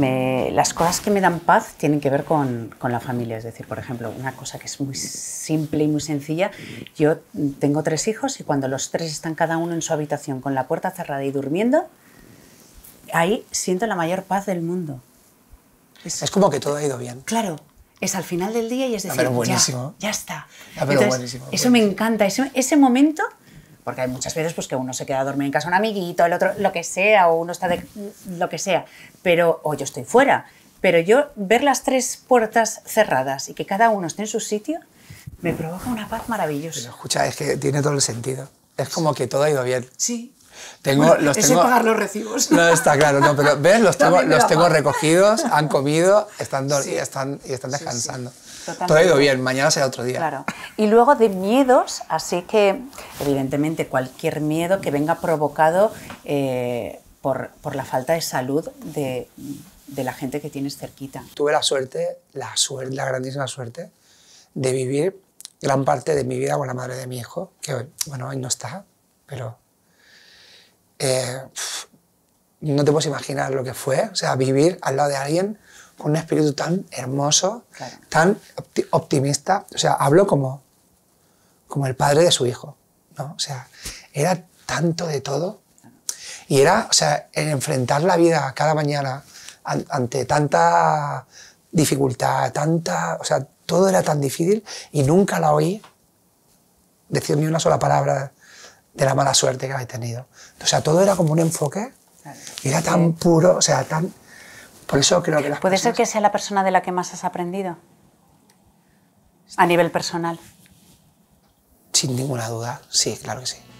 las cosas que me dan paz tienen que ver con, la familia. Es decir, por ejemplo, una cosa que es muy simple y muy sencilla. Yo tengo tres hijos y cuando los tres están cada uno en su habitación con la puerta cerrada y durmiendo, ahí siento la mayor paz del mundo. Es, como que todo ha ido bien. Claro, es al final del día y es ah, decir, Ya, ya, está. Ah, eso me encanta, ese momento porque hay muchas veces pues, que uno se queda a dormir en casa un amiguito, el otro lo que sea, o uno está de lo que sea, pero o yo estoy fuera. Pero yo ver las tres puertas cerradas y que cada uno esté en su sitio me provoca una paz maravillosa. escucha, es que tiene todo el sentido. Es como que todo ha ido bien. Sí, tengo, los tengo, recibos. No está claro, no, pero ves, los tengo, los tengo recogidos, han comido, están, y, están y están descansando. Todo ha ido bien, mañana será otro día. Claro. Y luego de miedos, así que evidentemente cualquier miedo que venga provocado eh, por, por, la falta de salud de, de, la gente que tienes cerquita. Tuve la suerte, la suerte, la grandísima suerte de vivir gran parte de mi vida con la madre de mi hijo, que bueno, hoy no está, pero eh, no te puedes imaginar lo que fue, o sea, vivir al lado de alguien con un espíritu tan hermoso, tan optimista, o sea, habló como, como el padre de su hijo, ¿no? O sea, era tanto de todo y era, o sea, enfrentar la vida cada mañana ante tanta dificultad, tanta, o sea, todo era tan difícil y nunca la oí decir ni una sola palabra de la mala suerte que habéis tenido. O sea, todo era como un enfoque y era tan puro, o sea, tan... Por eso creo que las ¿Puede ser que sea la persona de la que más has aprendido? A nivel personal. Sin ninguna duda, sí, claro que sí.